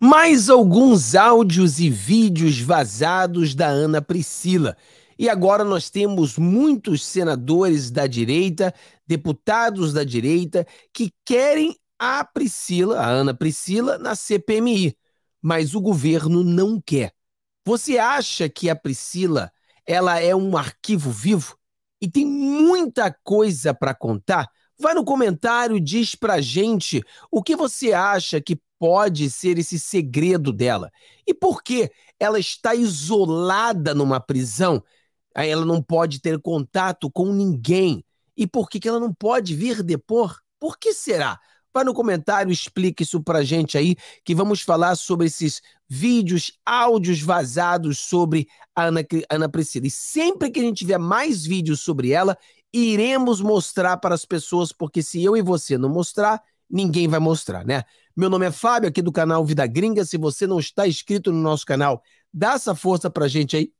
mais alguns áudios e vídeos vazados da Ana Priscila. E agora nós temos muitos senadores da direita, deputados da direita, que querem a Priscila, a Ana Priscila, na CPMI. Mas o governo não quer. Você acha que a Priscila ela é um arquivo vivo? E tem muita coisa para contar? Vai no comentário, diz pra gente o que você acha que pode ser esse segredo dela? E por que ela está isolada numa prisão? Ela não pode ter contato com ninguém. E por que, que ela não pode vir depor? Por que será? Vai no comentário, explique isso pra gente aí, que vamos falar sobre esses vídeos, áudios vazados sobre a Ana, Ana Priscila. E sempre que a gente tiver mais vídeos sobre ela, iremos mostrar para as pessoas, porque se eu e você não mostrar, ninguém vai mostrar, né? Meu nome é Fábio, aqui do canal Vida Gringa. Se você não está inscrito no nosso canal, dá essa força pra gente aí.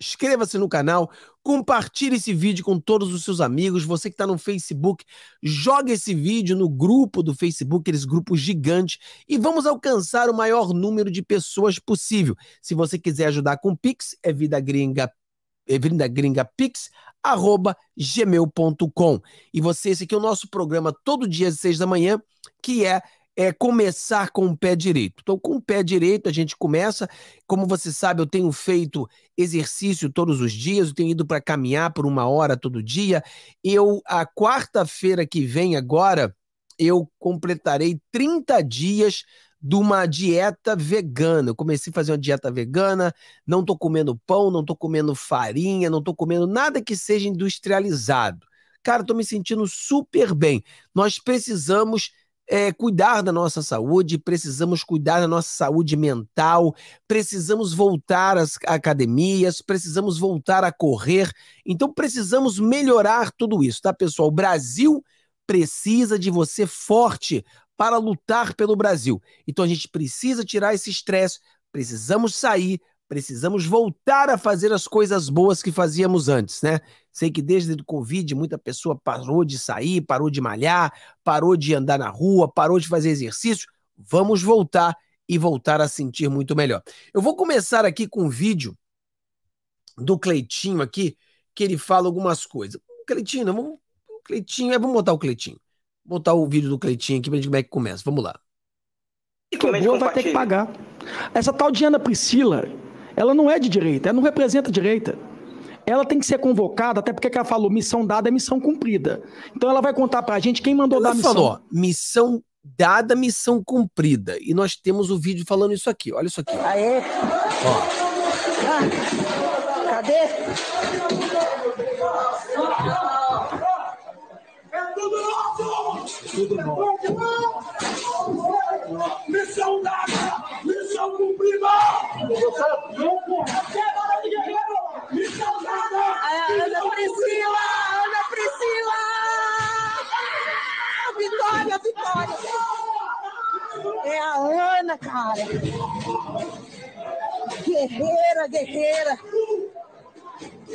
Inscreva-se no canal, compartilhe esse vídeo com todos os seus amigos. Você que está no Facebook, joga esse vídeo no grupo do Facebook, aqueles grupos gigantes, e vamos alcançar o maior número de pessoas possível. Se você quiser ajudar com Pix, é Vida Gringa é gmail.com. E você, esse aqui é o nosso programa todo dia às seis da manhã, que é é começar com o pé direito. Então, com o pé direito, a gente começa. Como você sabe, eu tenho feito exercício todos os dias, eu tenho ido para caminhar por uma hora todo dia. Eu, a quarta-feira que vem, agora, eu completarei 30 dias de uma dieta vegana. Eu comecei a fazer uma dieta vegana, não estou comendo pão, não estou comendo farinha, não estou comendo nada que seja industrializado. Cara, estou me sentindo super bem. Nós precisamos é, cuidar da nossa saúde, precisamos cuidar da nossa saúde mental, precisamos voltar às academias, precisamos voltar a correr. Então, precisamos melhorar tudo isso, tá, pessoal? O Brasil precisa de você forte para lutar pelo Brasil. Então, a gente precisa tirar esse estresse, precisamos sair, Precisamos voltar a fazer as coisas boas que fazíamos antes, né? Sei que desde o Covid muita pessoa parou de sair, parou de malhar, parou de andar na rua, parou de fazer exercício. Vamos voltar e voltar a sentir muito melhor. Eu vou começar aqui com um vídeo do Cleitinho aqui, que ele fala algumas coisas. Cleitinho, não, vamos, Cleitinho, é, vamos botar o Cleitinho. Vou botar o vídeo do Cleitinho aqui pra gente ver como é que começa. Vamos lá. E que boa vai ter que pagar. Essa tal de Ana Priscila, ela não é de direita, ela não representa a direita. Ela tem que ser convocada, até porque ela falou missão dada é missão cumprida. Então ela vai contar pra gente quem mandou ela dar a missão. falou missão dada, missão cumprida. E nós temos o vídeo falando isso aqui. Olha isso aqui. Aê! Ó. Ah, cadê? É tudo nosso! É tudo nosso! Missão dada, missão cumprida. de guerreiro. Missão dada. Ana Priscila, Ana Priscila. Vitória, vitória. É a Ana, cara. Guerreira, guerreira.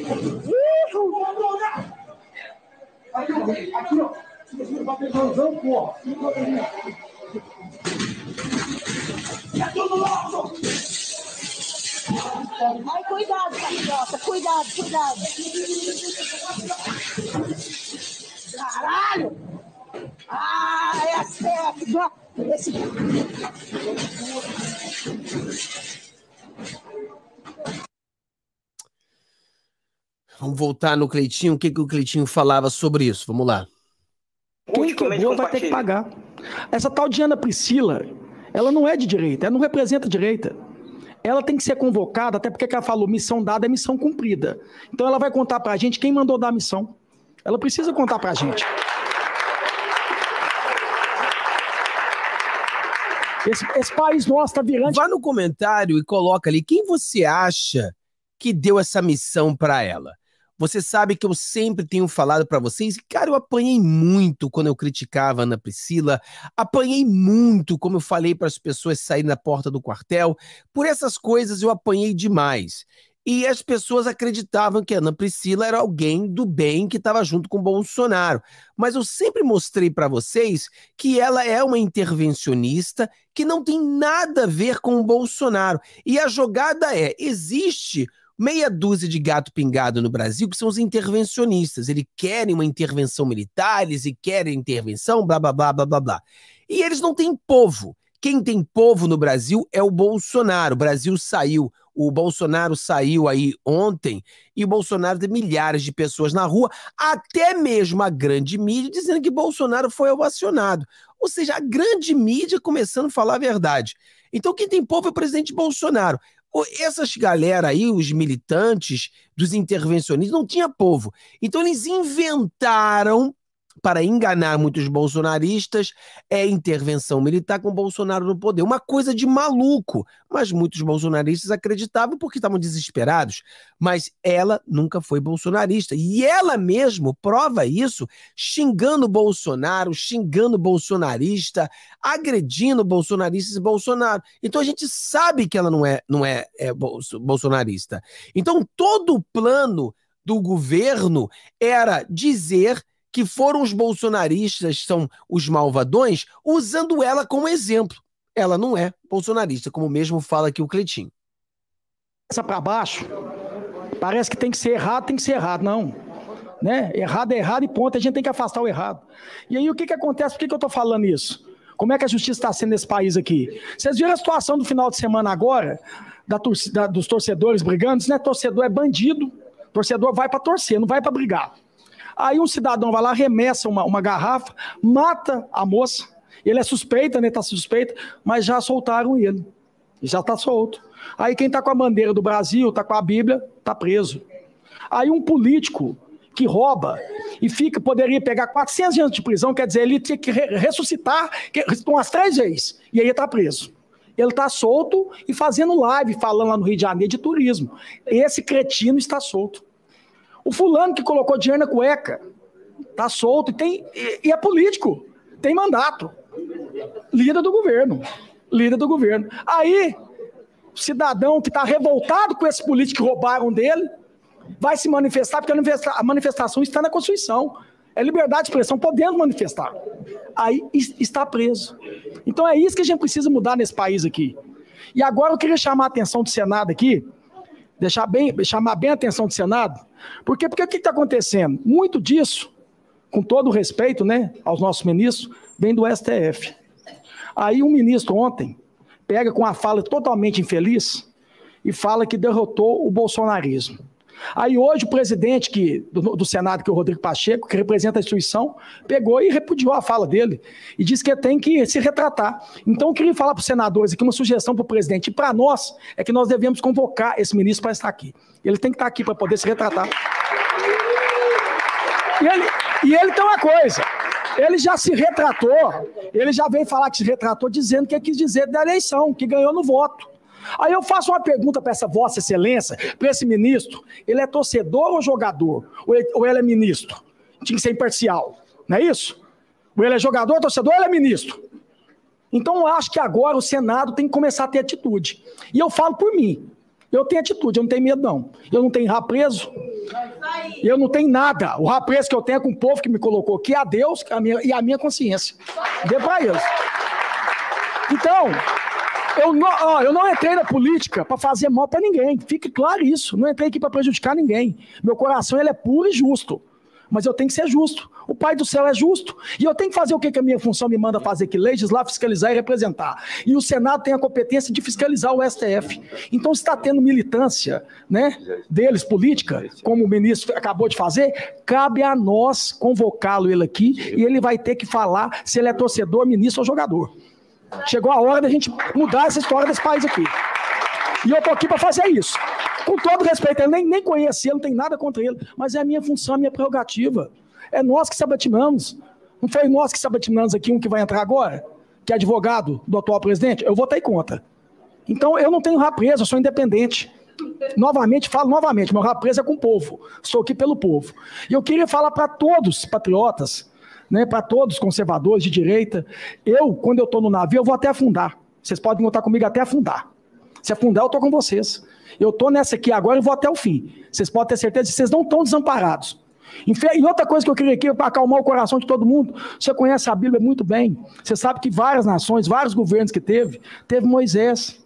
Uhul. Aqui, ó. Aqui, ó. Se você bater, não, não, porra. É tudo louco! Ai, cuidado, capiroca, cuidado, cuidado. Caralho! Ah, é certo! Esse... Vamos voltar no Cleitinho. O que, que o Cleitinho falava sobre isso? Vamos lá. Quem quebrou vai ter que pagar. Essa tal de Ana Priscila, ela não é de direita, ela não representa a direita. Ela tem que ser convocada, até porque ela falou missão dada é missão cumprida. Então ela vai contar para a gente quem mandou dar a missão. Ela precisa contar para a gente. Esse, esse país nosso está virando. Vá no comentário e coloca ali quem você acha que deu essa missão para ela. Você sabe que eu sempre tenho falado para vocês, cara, eu apanhei muito quando eu criticava a Ana Priscila, apanhei muito como eu falei para as pessoas saírem da porta do quartel. Por essas coisas eu apanhei demais. E as pessoas acreditavam que a Ana Priscila era alguém do bem que estava junto com Bolsonaro. Mas eu sempre mostrei para vocês que ela é uma intervencionista que não tem nada a ver com o Bolsonaro. E a jogada é: existe meia dúzia de gato pingado no Brasil, que são os intervencionistas. Eles querem uma intervenção militar, eles querem intervenção, blá, blá, blá, blá, blá, blá. E eles não têm povo. Quem tem povo no Brasil é o Bolsonaro. O Brasil saiu, o Bolsonaro saiu aí ontem e o Bolsonaro tem milhares de pessoas na rua, até mesmo a grande mídia dizendo que Bolsonaro foi ovacionado. Ou seja, a grande mídia começando a falar a verdade. Então quem tem povo é o presidente Bolsonaro essas galera aí, os militantes dos intervencionistas, não tinha povo. Então eles inventaram para enganar muitos bolsonaristas é intervenção militar com Bolsonaro no poder. Uma coisa de maluco, mas muitos bolsonaristas acreditavam porque estavam desesperados. Mas ela nunca foi bolsonarista. E ela mesmo prova isso xingando Bolsonaro, xingando bolsonarista, agredindo bolsonaristas e Bolsonaro. Então a gente sabe que ela não é, não é, é bolsonarista. Então todo o plano do governo era dizer que foram os bolsonaristas, são os malvadões, usando ela como exemplo. Ela não é bolsonarista, como mesmo fala aqui o Cleitinho. Essa para baixo, parece que tem que ser errado, tem que ser errado. Não. Né? Errado é errado e ponto, a gente tem que afastar o errado. E aí o que, que acontece? Por que, que eu estou falando isso? Como é que a justiça está sendo nesse país aqui? Vocês viram a situação do final de semana agora, da, da, dos torcedores brigando? Isso é torcedor, é bandido. Torcedor vai para torcer, não vai para brigar. Aí um cidadão vai lá, arremessa uma, uma garrafa, mata a moça. Ele é suspeita, né? Tá suspeito, mas já soltaram ele. Já tá solto. Aí quem tá com a bandeira do Brasil, tá com a Bíblia, tá preso. Aí um político que rouba e fica poderia pegar 400 anos de prisão, quer dizer, ele tinha que ressuscitar umas três vezes, e aí tá preso. Ele tá solto e fazendo live, falando lá no Rio de Janeiro de turismo. Esse cretino está solto. O fulano que colocou dinheiro na cueca tá solto e, tem, e, e é político, tem mandato, lida do governo, lida do governo. Aí, cidadão que está revoltado com esse político que roubaram dele, vai se manifestar, porque a manifestação está na Constituição. É liberdade de expressão, podendo manifestar. Aí está preso. Então é isso que a gente precisa mudar nesse país aqui. E agora eu queria chamar a atenção do Senado aqui, deixar bem, chamar bem a atenção do Senado, por quê? Porque o que está acontecendo? Muito disso, com todo respeito né, aos nossos ministros, vem do STF. Aí um ministro ontem pega com uma fala totalmente infeliz e fala que derrotou o bolsonarismo. Aí hoje o presidente que, do, do, Senado, que é o Rodrigo Pacheco, que representa a instituição, pegou e repudiou a fala dele e disse que tem que se retratar. Então eu queria falar para os senadores aqui uma sugestão para o presidente e para nós é que nós devemos convocar esse ministro para estar aqui. Ele tem que estar aqui para poder se retratar. E ele, e ele tem uma coisa. Ele já se retratou, ele já veio falar que se retratou dizendo que quis dizer da eleição, que ganhou no voto. Aí eu faço uma pergunta para essa Vossa Excelência, para esse ministro: ele é torcedor ou jogador? Ou ele, ou ele é ministro? Tinha que ser imparcial, não é isso? Ou ele é jogador, torcedor, ou ele é ministro? Então eu acho que agora o Senado tem que começar a ter atitude. E eu falo por mim. Eu tenho atitude, eu não tenho medo, não. Eu não tenho rapreso. Eu não tenho nada. O rapreso que eu tenho é com o povo que me colocou aqui, a Deus a minha, e a minha consciência. Dê para isso. Então, eu não, ó, eu não entrei na política para fazer mal para ninguém. Fique claro isso. Não entrei aqui para prejudicar ninguém. Meu coração ele é puro e justo. Mas eu tenho que ser justo. O Pai do Céu é justo. E eu tenho que fazer o que, que a minha função me manda fazer, que legislar, fiscalizar e representar. E o Senado tem a competência de fiscalizar o STF. Então, se está tendo militância né, deles, política, como o ministro acabou de fazer, cabe a nós convocá-lo ele aqui e ele vai ter que falar se ele é torcedor, ministro ou jogador. Chegou a hora da gente mudar essa história desse país aqui. E eu estou aqui para fazer isso. Com todo respeito, eu nem, nem conheci ele, não tenho nada contra ele, mas é a minha função, a minha prerrogativa. É nós que sabatinamos. Não foi nós que sabatinamos aqui um que vai entrar agora, que é advogado do atual presidente? Eu votei contra. Então eu não tenho rapresa, eu sou independente. Novamente, falo novamente, meu rapresa é com o povo. Sou aqui pelo povo. E eu queria falar para todos, patriotas, né, para todos, conservadores, de direita. Eu, quando eu estou no navio, eu vou até afundar. Vocês podem contar comigo até afundar. Se afundar, eu estou com vocês. Eu estou nessa aqui agora e vou até o fim. Vocês podem ter certeza que vocês não estão desamparados. E outra coisa que eu queria aqui, para acalmar o coração de todo mundo, você conhece a Bíblia muito bem. Você sabe que várias nações, vários governos que teve, teve Moisés.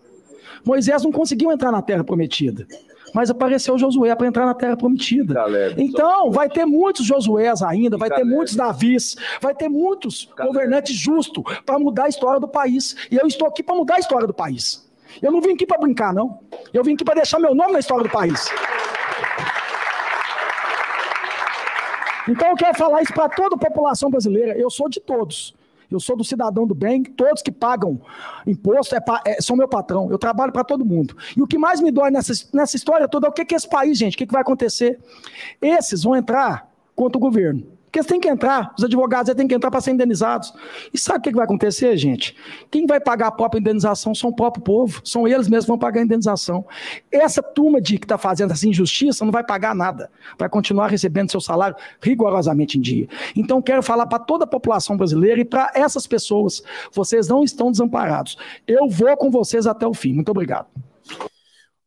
Moisés não conseguiu entrar na terra prometida mas apareceu Josué para entrar na terra prometida. Caleb, então, vai ter muitos Josués ainda, vai Caleb. ter muitos Davis, vai ter muitos Caleb. governantes justos para mudar a história do país. E eu estou aqui para mudar a história do país. Eu não vim aqui para brincar, não. Eu vim aqui para deixar meu nome na história do país. Então eu quero falar isso para toda a população brasileira. Eu sou de todos. Eu sou do cidadão do bem, todos que pagam imposto é, é, são meu patrão. Eu trabalho para todo mundo. E o que mais me dói nessa, nessa história toda é o que, que é esse país, gente, o que, que vai acontecer? Esses vão entrar contra o governo. Porque eles têm que entrar, os advogados têm que entrar para serem indenizados. E sabe o que vai acontecer, gente? Quem vai pagar a própria indenização são o próprio povo, são eles mesmos que vão pagar a indenização. Essa turma de que está fazendo essa injustiça não vai pagar nada, vai continuar recebendo seu salário rigorosamente em dia. Então, quero falar para toda a população brasileira e para essas pessoas: vocês não estão desamparados. Eu vou com vocês até o fim. Muito obrigado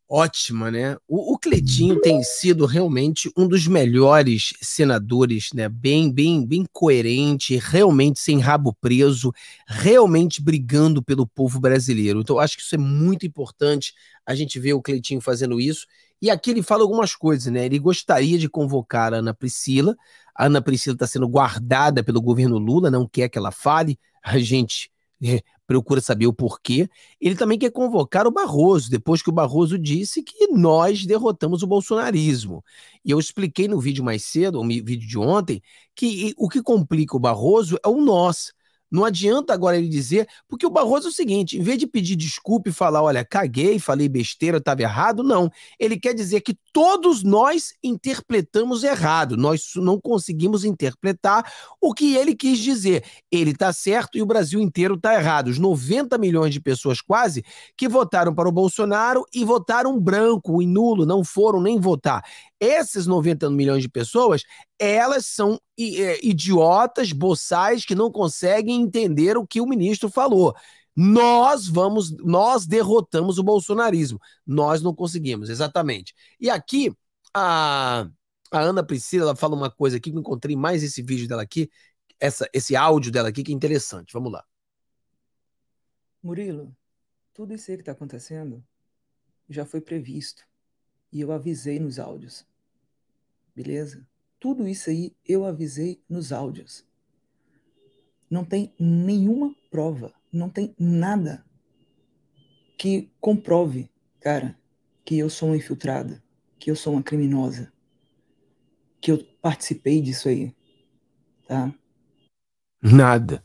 ótima, né? O, o, Cleitinho tem sido realmente um dos melhores senadores, né? Bem, bem, bem coerente, realmente sem rabo preso, realmente brigando pelo povo brasileiro. Então, acho que isso é muito importante a gente ver o Cleitinho fazendo isso. E aqui ele fala algumas coisas, né? Ele gostaria de convocar a Ana Priscila. A Ana Priscila está sendo guardada pelo governo Lula, não quer que ela fale. A gente né, procura saber o porquê. Ele também quer convocar o Barroso, depois que o Barroso disse que nós derrotamos o bolsonarismo. E eu expliquei no vídeo mais cedo, no vídeo de ontem, que o que complica o Barroso é o nós. Não adianta agora ele dizer, porque o Barroso é o seguinte: em vez de pedir desculpa e falar, olha, caguei, falei besteira, estava errado, não. Ele quer dizer que todos nós interpretamos errado, nós não conseguimos interpretar o que ele quis dizer. Ele está certo e o Brasil inteiro está errado. Os 90 milhões de pessoas quase que votaram para o Bolsonaro e votaram branco e nulo, não foram nem votar. Esses 90 milhões de pessoas elas são é, idiotas, boçais, que não conseguem entender o que o ministro falou. Nós vamos, nós derrotamos o bolsonarismo. Nós não conseguimos, exatamente. E aqui, a, a Ana Priscila ela fala uma coisa aqui, que eu encontrei mais esse vídeo dela aqui, essa, esse áudio dela aqui, que é interessante. Vamos lá. Murilo, tudo isso aí que está acontecendo já foi previsto. E eu avisei nos áudios. Beleza? Tudo isso aí eu avisei nos áudios. Não tem nenhuma prova, não tem nada que comprove, cara, que eu sou uma infiltrada, que eu sou uma criminosa, que eu participei disso aí, tá? Nada.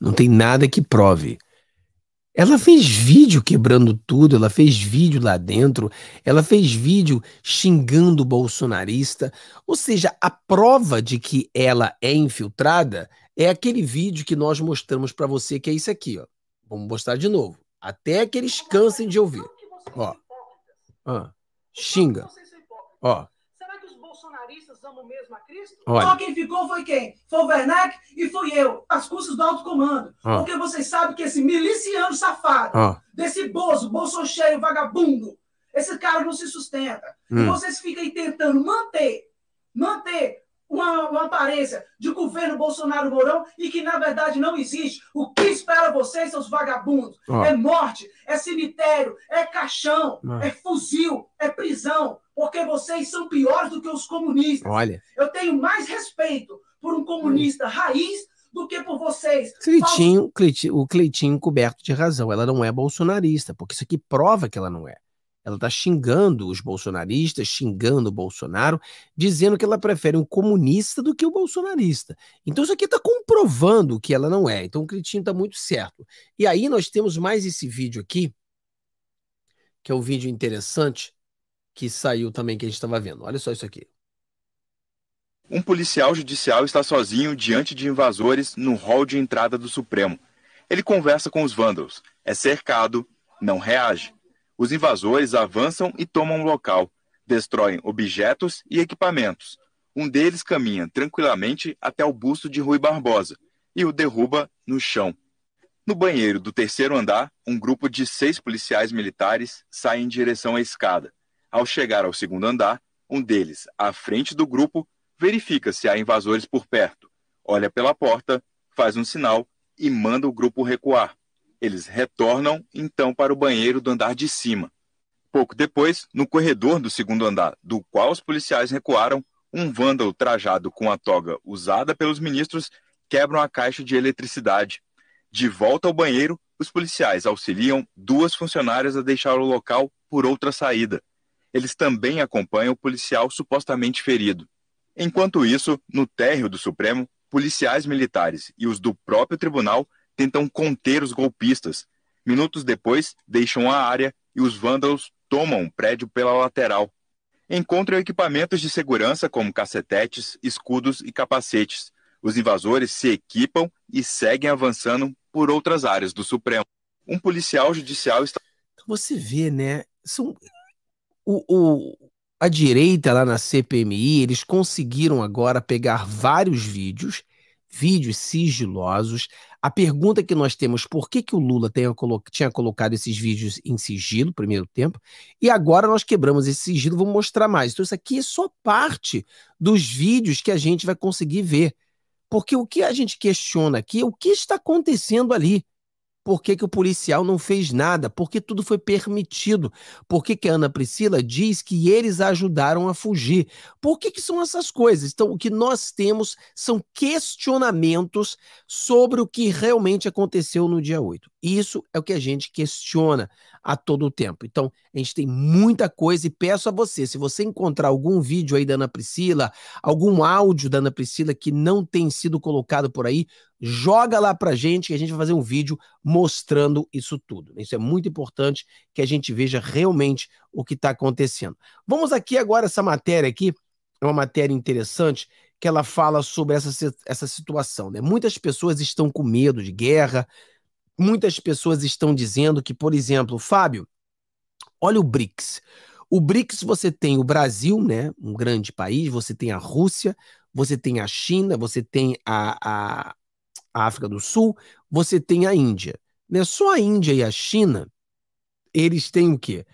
Não tem nada que prove. Ela fez vídeo quebrando tudo, ela fez vídeo lá dentro, ela fez vídeo xingando o bolsonarista. Ou seja, a prova de que ela é infiltrada é aquele vídeo que nós mostramos para você, que é isso aqui, ó. Vamos mostrar de novo. Até que eles cansem de ouvir. Ó. Ah, xinga. Ó mesmo a Cristo? Olha. Só quem ficou foi quem? Foi o Werneck e fui eu, as custas do alto comando. Oh. Porque vocês sabem que esse miliciano safado, oh. desse bozo, bolso cheio, vagabundo, esse cara não se sustenta. Hum. E vocês ficam aí tentando manter, manter uma, uma, aparência de governo Bolsonaro Mourão e que, na verdade, não existe. O que espera vocês, seus vagabundos? Oh. É morte, é cemitério, é caixão, oh. é fuzil, é prisão, porque vocês são piores do que os comunistas. Olha. Eu tenho mais respeito por um comunista hum. raiz do que por vocês. Cleitinho, Cleitinho, o Cleitinho coberto de razão. Ela não é bolsonarista, porque isso aqui prova que ela não é. Ela está xingando os bolsonaristas, xingando o Bolsonaro, dizendo que ela prefere um comunista do que o um bolsonarista. Então isso aqui está comprovando que ela não é. Então o Critinho está muito certo. E aí nós temos mais esse vídeo aqui, que é um vídeo interessante, que saiu também, que a gente estava vendo. Olha só isso aqui. Um policial judicial está sozinho diante de invasores no hall de entrada do Supremo. Ele conversa com os vândalos, é cercado, não reage. Os invasores avançam e tomam o local, destroem objetos e equipamentos. Um deles caminha tranquilamente até o busto de Rui Barbosa e o derruba no chão. No banheiro do terceiro andar, um grupo de seis policiais militares sai em direção à escada. Ao chegar ao segundo andar, um deles, à frente do grupo, verifica se há invasores por perto, olha pela porta, faz um sinal e manda o grupo recuar. Eles retornam então para o banheiro do andar de cima. Pouco depois, no corredor do segundo andar, do qual os policiais recuaram, um vândalo trajado com a toga usada pelos ministros quebra uma caixa de eletricidade. De volta ao banheiro, os policiais auxiliam duas funcionárias a deixar o local por outra saída. Eles também acompanham o policial supostamente ferido. Enquanto isso, no térreo do Supremo, policiais militares e os do próprio tribunal tentam conter os golpistas. Minutos depois, deixam a área e os vândalos tomam o prédio pela lateral. Encontram equipamentos de segurança como cacetetes, escudos e capacetes. Os invasores se equipam e seguem avançando por outras áreas do Supremo. Um policial judicial está. Então, você vê, né? São... O, o, a direita lá na CPMI, eles conseguiram agora pegar vários vídeos vídeos sigilosos. A pergunta que nós temos, por que, que o Lula colo tinha colocado esses vídeos em sigilo, primeiro tempo, e agora nós quebramos esse sigilo, vamos mostrar mais. Então isso aqui é só parte dos vídeos que a gente vai conseguir ver. Porque o que a gente questiona aqui é o que está acontecendo ali. Por que, que o policial não fez nada? Por que tudo foi permitido? Por que, que a Ana Priscila diz que eles ajudaram a fugir? Por que, que são essas coisas? Então, o que nós temos são questionamentos sobre o que realmente aconteceu no dia 8. Isso é o que a gente questiona a todo o tempo. Então, a gente tem muita coisa e peço a você, se você encontrar algum vídeo aí da Ana Priscila, algum áudio da Ana Priscila que não tem sido colocado por aí, joga lá pra gente que a gente vai fazer um vídeo mostrando isso tudo. Isso é muito importante que a gente veja realmente o que está acontecendo. Vamos aqui agora essa matéria aqui, é uma matéria interessante que ela fala sobre essa, essa situação, né? Muitas pessoas estão com medo de guerra, muitas pessoas estão dizendo que, por exemplo, Fábio, olha o BRICS. O BRICS você tem o Brasil, né, um grande país, você tem a Rússia, você tem a China, você tem a, a, a África do Sul, você tem a Índia. Né? Só a Índia e a China, eles têm o quê?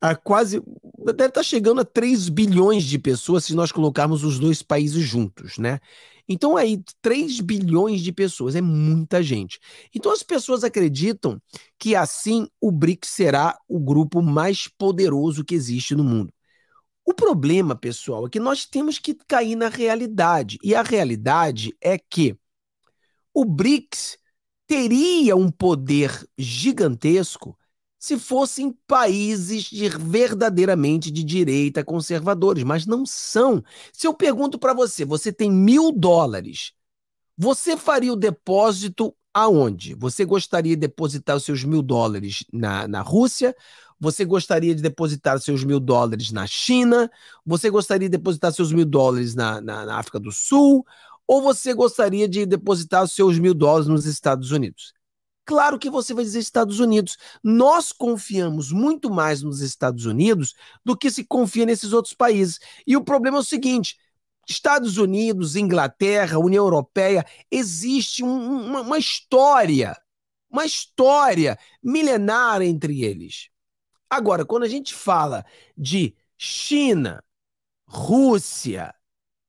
A quase. Deve estar tá chegando a 3 bilhões de pessoas se nós colocarmos os dois países juntos, né? Então, aí, 3 bilhões de pessoas, é muita gente. Então, as pessoas acreditam que assim o BRICS será o grupo mais poderoso que existe no mundo. O problema, pessoal, é que nós temos que cair na realidade. E a realidade é que o BRICS teria um poder gigantesco se fossem países de verdadeiramente de direita conservadores, mas não são. Se eu pergunto para você, você tem mil dólares, você faria o depósito aonde? Você gostaria de depositar os seus mil dólares na, na Rússia? Você gostaria de depositar os seus mil dólares na China? Você gostaria de depositar seus mil dólares na, na, na África do Sul? ou você gostaria de depositar os seus mil dólares nos Estados Unidos? Claro que você vai dizer Estados Unidos. Nós confiamos muito mais nos Estados Unidos do que se confia nesses outros países. E o problema é o seguinte: Estados Unidos, Inglaterra, União Europeia, existe um, uma, uma história, uma história milenar entre eles. Agora, quando a gente fala de China, Rússia,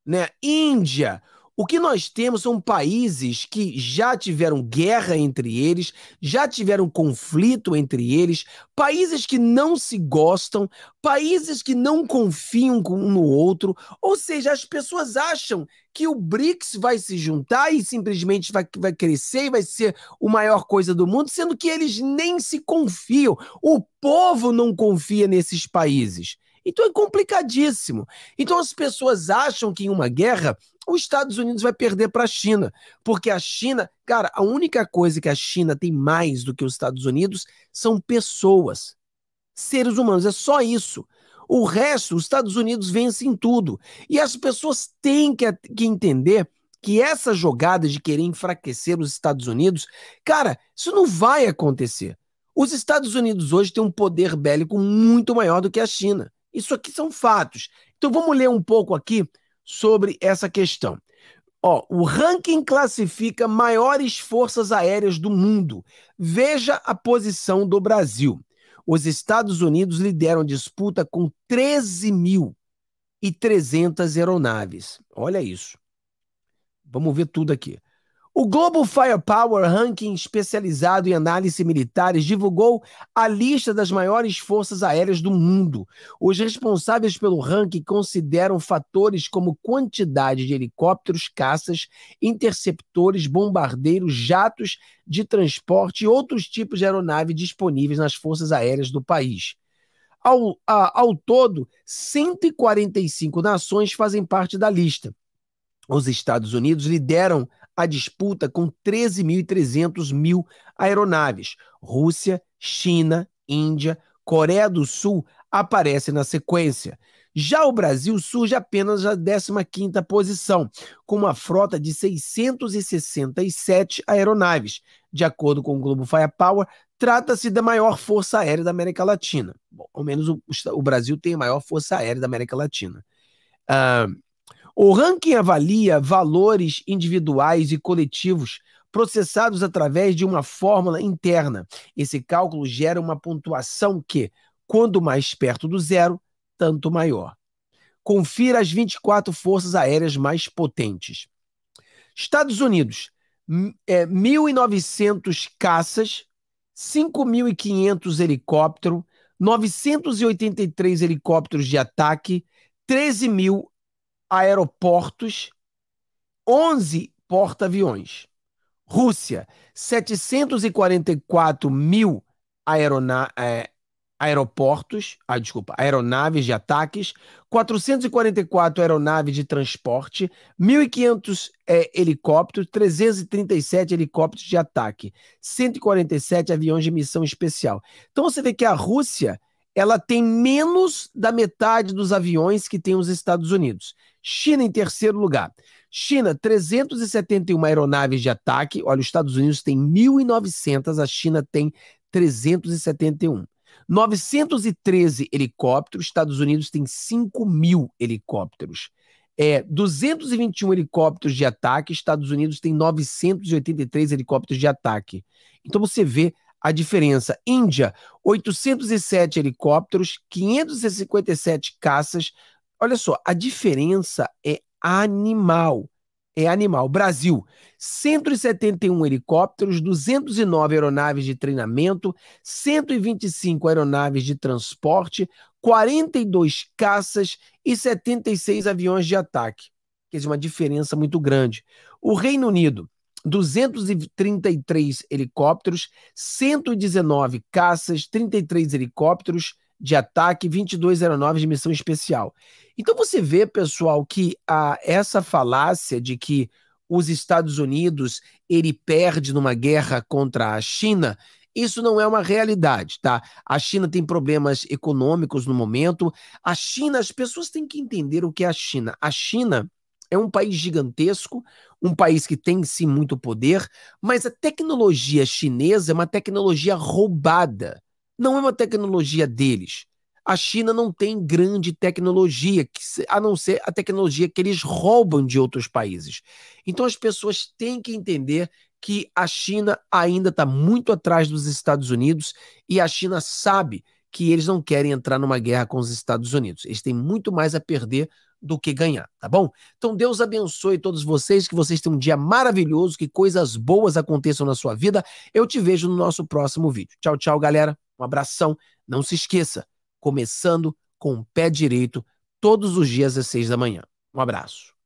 né, Índia, o que nós temos são países que já tiveram guerra entre eles, já tiveram conflito entre eles, países que não se gostam, países que não confiam um no outro, ou seja, as pessoas acham que o BRICS vai se juntar e simplesmente vai, vai crescer e vai ser o maior coisa do mundo, sendo que eles nem se confiam. O povo não confia nesses países. Então é complicadíssimo. Então as pessoas acham que em uma guerra os Estados Unidos vai perder para a China, porque a China, cara, a única coisa que a China tem mais do que os Estados Unidos são pessoas, seres humanos, é só isso. O resto, os Estados Unidos vencem tudo. E as pessoas têm que, que entender que essa jogada de querer enfraquecer os Estados Unidos, cara, isso não vai acontecer. Os Estados Unidos hoje têm um poder bélico muito maior do que a China. Isso aqui são fatos. Então vamos ler um pouco aqui sobre essa questão. Ó, o ranking classifica maiores forças aéreas do mundo. Veja a posição do Brasil. Os Estados Unidos lideram disputa com 13.300 aeronaves. Olha isso. Vamos ver tudo aqui. O Global Firepower Ranking especializado em análise militares divulgou a lista das maiores forças aéreas do mundo. Os responsáveis pelo ranking consideram fatores como quantidade de helicópteros, caças, interceptores, bombardeiros, jatos de transporte e outros tipos de aeronave disponíveis nas forças aéreas do país. Ao, a, ao todo, 145 nações fazem parte da lista. Os Estados Unidos lideram a disputa com 13.300 mil aeronaves. Rússia, China, Índia, Coreia do Sul aparecem na sequência. Já o Brasil surge apenas na 15ª posição, com uma frota de 667 aeronaves. De acordo com o Globo Firepower, trata-se da maior força aérea da América Latina. Bom, ao menos o, o Brasil tem a maior força aérea da América Latina. Ah, o ranking avalia valores individuais e coletivos processados através de uma fórmula interna. Esse cálculo gera uma pontuação que, quando mais perto do zero, tanto maior. Confira as 24 forças aéreas mais potentes. Estados Unidos, é, 1.900 caças, 5.500 helicópteros, 983 helicópteros de ataque, 13 mil aeroportos, 11 porta-aviões. Rússia, 744 mil aerona é, aeroportos, ah, desculpa, aeronaves de ataques, 444 aeronaves de transporte, 1.500 é, eh, helicópteros, 337 helicópteros de ataque, 147 aviões de missão especial. Então você vê que a Rússia ela tem menos da metade dos aviões que tem os Estados Unidos. China em terceiro lugar. China, 371 aeronaves de ataque. Olha, os Estados Unidos tem 1.900, a China tem 371. 913 helicópteros, Estados Unidos tem 5 mil helicópteros. É, 221 helicópteros de ataque, Estados Unidos tem 983 helicópteros de ataque. Então você vê a diferença. Índia, 807 helicópteros, 557 caças. Olha só, a diferença é animal. É animal. Brasil, 171 helicópteros, 209 aeronaves de treinamento, 125 aeronaves de transporte, 42 caças e 76 aviões de ataque. Quer dizer, uma diferença muito grande. O Reino Unido, 233 helicópteros, 119 caças, 33 helicópteros de ataque, 22 aeronaves de missão especial. Então você vê, pessoal, que a, essa falácia de que os Estados Unidos ele perde numa guerra contra a China, isso não é uma realidade, tá? A China tem problemas econômicos no momento. A China, as pessoas têm que entender o que é a China. A China é um país gigantesco, um país que tem sim muito poder, mas a tecnologia chinesa é uma tecnologia roubada. Não é uma tecnologia deles. A China não tem grande tecnologia, a não ser a tecnologia que eles roubam de outros países. Então as pessoas têm que entender que a China ainda está muito atrás dos Estados Unidos e a China sabe que eles não querem entrar numa guerra com os Estados Unidos. Eles têm muito mais a perder do que ganhar, tá bom? Então Deus abençoe todos vocês, que vocês tenham um dia maravilhoso, que coisas boas aconteçam na sua vida. Eu te vejo no nosso próximo vídeo. Tchau, tchau, galera. Um abração. Não se esqueça, começando com o pé direito todos os dias às seis da manhã. Um abraço.